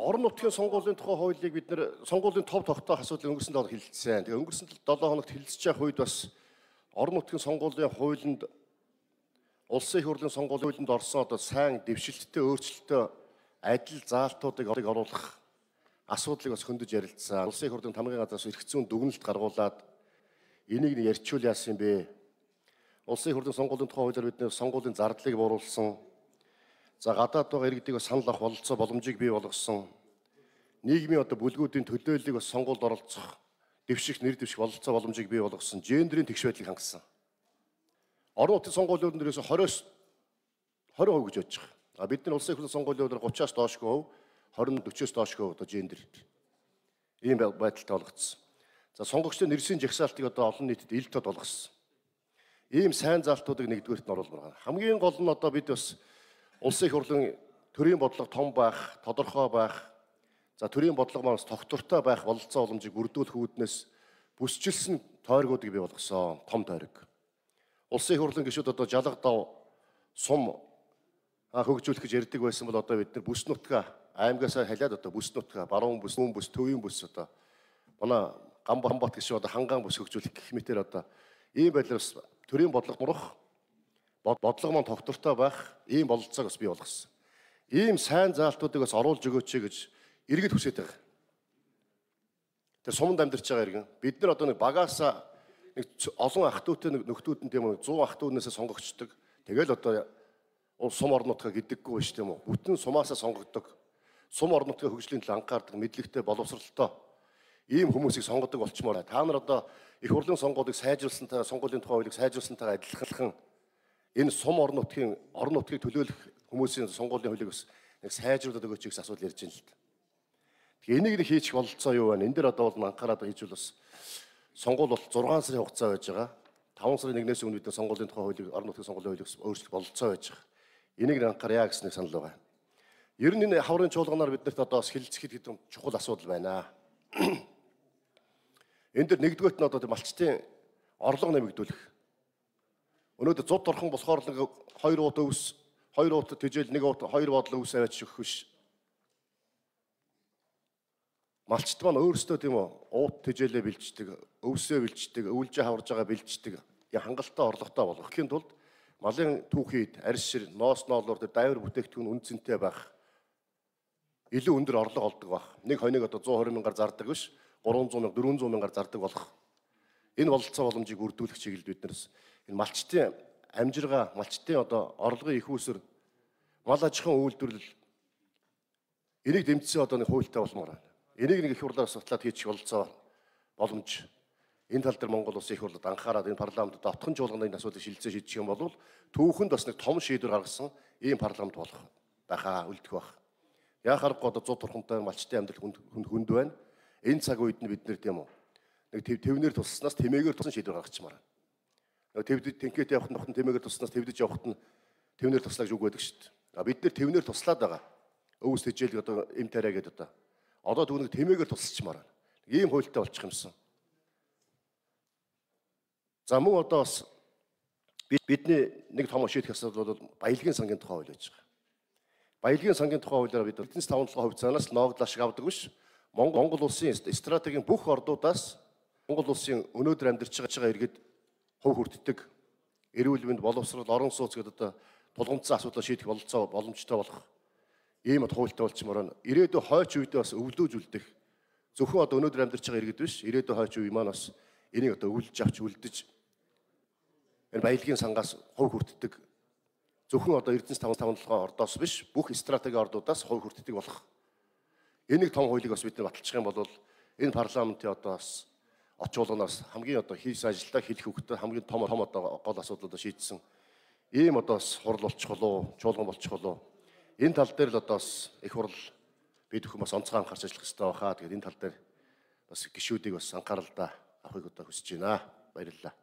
Орон нутгийн сонгуулийн тухай хуулийг бид нэр сонгуулийн тов тогтоох асуудлыг өнгөрсөн 7 хилцсэн. Тэгээ өнгөрсөн 7 хоногт хилцэж явах үед бас орон нутгийн сонгуулийн хуулинд улсын их хурлын сонгуулийн хуулинд орсон одоо сайн дэвшилттэй өөрчлөлтөө адил заалтуудыг оруулах асуудлыг бас хөндөж ярилцсан. Улсын их хурлын тамгын газраас эрх зүйн дүгнэлт гаргуулад энийг нь ярьчул яасан юм бэ? Улсын их хурлын сонгуулийн тухай хуулиар бидний сонгуулийн зардлыг бууруулсан За гадаад байгаа иргэдийг санал авах бололцоо боломжийг бий болгосон. Нийгмийн одоо бүлгүүдийн төлөөллийг бас сонгуульд оролцох, дэвших, нэр дэвших бололцоо боломжийг бий болгосон. Гендрийн тэгш байдлыг хангасан. Орон нутгийн сонгуулиуд дээрээс 20-оос 20% гэж бодож байгаа. А бид нар улсын их хурлын сонгуулиуд 30-аас доош гоо 20 40-оос доош гоо одоо гендер ийм байдалтай болгоцсон. За сонгогчдын нэрсийн жагсаалтыг одоо олон нийтэд ил тод болгосон ийм сайн залтуудыг нэгдүгээрт нь оруулмаар байна. Хамгийн гол нь одоо бид бас Улсын их хурлын төрийн бодлого том байх, тодорхой байх, за төрийн бодлого маань тогтвортой байх бололцоо боломжийг бүрдүүлэх үүднээс бүсчилсэн тойргуудыг бий болгосон том тойрог. Улсын их хурлын гишүүд одоо жалга дав сум хөгжүүлэх гэж ярьдаг байсан бол одоо бид нар бүс нутгаа аймгаасаа халиад одоо бүс нутгаа баруун бүс, нүүн бүс, төвийн бүс одоо манай Гамбат гишүүд одоо хангаан бүс хөгжүүлэх гэх мэтэр одоо ийм байдлаар төрийн бодлого мурах бодлого маань тогтвортой байх ийм бололцоог бас бий болгосон. Ийм сайн заалтуудыг бас оруулж өгөөч гэж иргэд хүсэж байгаа. Тэр суманд амьдарч байгаа иргэн. Бид нар одоо нэг багаасаа нэг олон ах トゥ утэй нэг нөхдүүд нь тийм үү 100 ах トゥ унаас сонгогчдөг. Тэгэл одоо сум орнуудгаа гэдэггүй байж тийм үү. Бүтэн сумаасаа сонгогддог. Сум орнуудгийн хөгжлийн төлөө анхаардаг, мэдлэгтэй, боловсралтай ийм хүмүүсийг сонгодог болчмоор та нар одоо их хурлын сонгуулийг сайжруулсантай, сонгуулийн тухай хуулийг сайжруулсантайгаа адилхан энэ сум орон нутгийн орон нутгийг төлөөлөх хүмүүсийн сонгуулийн хуулийг бас нэг сайжруулад өгөөч гэсэн асуудал ярьж байна л та. Тэгээ энийг нэг хийчих бололцоо юу байна? Энд дээр одоо бол анхаарал хийжүүл бас сонгуул бол 6 сарын хугацаа байж байгаа. 5 сарын 1-ээс өмнө бидний сонгуулийн тухай хуулийг орон нутгийн сонгуулийн хуулийг өөрчлөх бололцоо байж байгаа. Энийг нэг анхаараа гэсэн нэг санал байгаа. Ер нь энэ хаврын чуулганаар биднэрт одоо бас хилцэхэд хэдэн чухал асуудал байна. Энд дээр нэгдүгээрт нь одоо малчтын орлого нэмэгдүүлэх Өнөөдөр 100 дурхан болохоор нэг хоёр уудаа өвс, хоёр уудаа тэжээл нэг уудаа хоёр бодлоо өвс аваад шүх биш. Малчт маань өөрсдөө тийм үү уут тэжээлээ бэлждэг, өвсөө бэлждэг, өвлжээ хаварж байгаа бэлждэг. Я хангалттай орлоготой болгохын тулд малын түүхийд арьсшир, ноос ноолоор тэр дайвар бүтээгдэхүүн үнцэнтэй байх. Илүү өндөр орлого олдог байх. Нэг хоног одоо 120 мянгаар зардаг биш, 300 мянга, 400 мянгаар зардаг болох. Энэ бололцоо боломжийг үрдүүлэх чиглэлд биднээс энэ малчтын амжиргаа, малчтын одоо орлогын их усэр мал аж ахуйн үйлдвэрлэл энийг дэмжсэн одоо нэг хуультай болмоор байна. Энийг нэг их хурлаас батлаад хийчих бололцоо боломж. Энэ тал дээр Монгол улсын их хурлд анхаарал энэ парламентд отхон жуулганы энэ асуудлыг шилжүүлж шийдчих юм бол түүхэнд бас нэг том шийдвэр гаргасан ийм парламент болох байхаа үлдэх байх. Яа харахгүй одоо 100 турхамтай малчтын амьдрал хүнд хүнд байна. Энэ цаг үед нь бид нэр тийм үү нэг төв төвнөр туссанаас тэмээгээр тусан шийдвэр гаргачихмаар байна. Тэвдэж тэнхээд явах нь нохн тэмээгээр туснаас тэвдэж явахт нь тэвнэр туслаа гэж үг байдаг шүү дээ. А бид нэр тэвнэр туслаад байгаа. Өвс тэжээл одоо эм тарай гэдэг одоо. Одоо түүнийг тэмээгээр тусалчмаар байна. Ийм хуйлтаа болчих юмсан. За мөн одоо бас бидний нэг том шийдэх асуудал бол баялагын сангийн тухай хууль байж байгаа. Баялагын сангийн тухай хуулиараа бид эдэнс таван толгой хувьцаанаас ноогдлоо шиг авдаг биш. Монгол улсын стратегийн бүх ордуудаас Монгол улсын өнөөдөр амьдарч байгаа иргэд хөв хүрддэг эрүүл мэнд боловсрол орон сууц гэдэг одоо тулгымцсан асуудлыг шийдэх бололцоо боломжтой болох ийм бод хуультай болчмоор байна. Ирээдүйн хойч үедээ бас өвлөөж үлдэх зөвхөн одоо өнөөдөр амьдарч байгаа иргэд биш ирээдүйн хойч үе маань бас энийг одоо өвлж авч үлдэж энэ баялагын сангаас хувь хүртдэг зөвхөн одоо Эрдэнэс 557 ордоос биш бүх стратеги ордуудаас хувь хүртдэг болох энийг том хуулийг бас бид нар баталчих юм бол энэ парламентын одоо бас очуулганаас хамгийн одоо хийсэн ажилдаа хэлэх хөвгтөө хамгийн том том одоо гол асуудлуудаа шийдсэн. Ийм одоо бас хурл болчих болов уу, чуулган болчих болов уу? Энэ тал дээр л одоо бас их хурл бид бүхэн бас онцгой анхаарч ажиллах хэрэгтэй байхаа. Тэгээд энэ тал дээр бас гişүүдийг бас анхааралдаа авахыг одоо хүсэж байна. Баярлалаа.